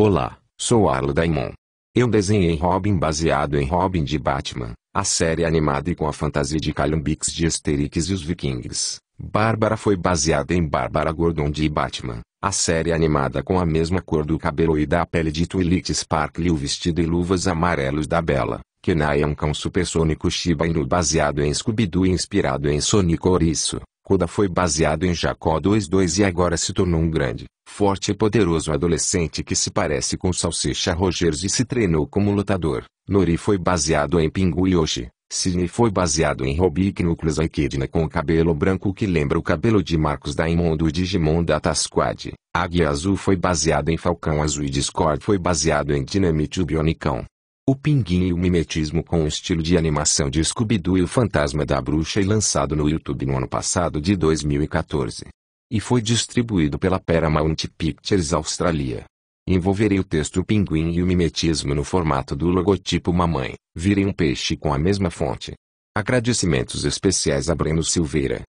Olá, sou Arlo Daimon. Eu desenhei Robin baseado em Robin de Batman, a série animada e com a fantasia de Calumbix de Asterix e os Vikings. Bárbara foi baseada em Bárbara Gordon de Batman, a série animada com a mesma cor do cabelo e da pele de Twilight Sparkle e o vestido e luvas amarelos da Bela. Kenai é um cão supersônico Shiba Inu baseado em Scooby-Doo e inspirado em Sonic Ouriço, Koda foi baseado em Jacó 2.2 e agora se tornou um grande, forte e poderoso adolescente que se parece com Salsicha Rogers e se treinou como lutador. Nori foi baseado em Pingu Yoshi. Sidney foi baseado em Robik núcleos Echidna com o cabelo branco que lembra o cabelo de Marcos Daimon do Digimon Data Squad. Águia Azul foi baseado em Falcão Azul e Discord foi baseado em Dinamite o Bionicão. O Pinguim e o mimetismo com o estilo de animação de Scooby-Doo e o Fantasma da Bruxa e lançado no YouTube no ano passado de 2014. E foi distribuído pela Paramount Pictures Australia. Envolverei o texto O Pinguim e o mimetismo no formato do logotipo Mamãe, Virei um peixe com a mesma fonte. Agradecimentos especiais a Breno Silveira,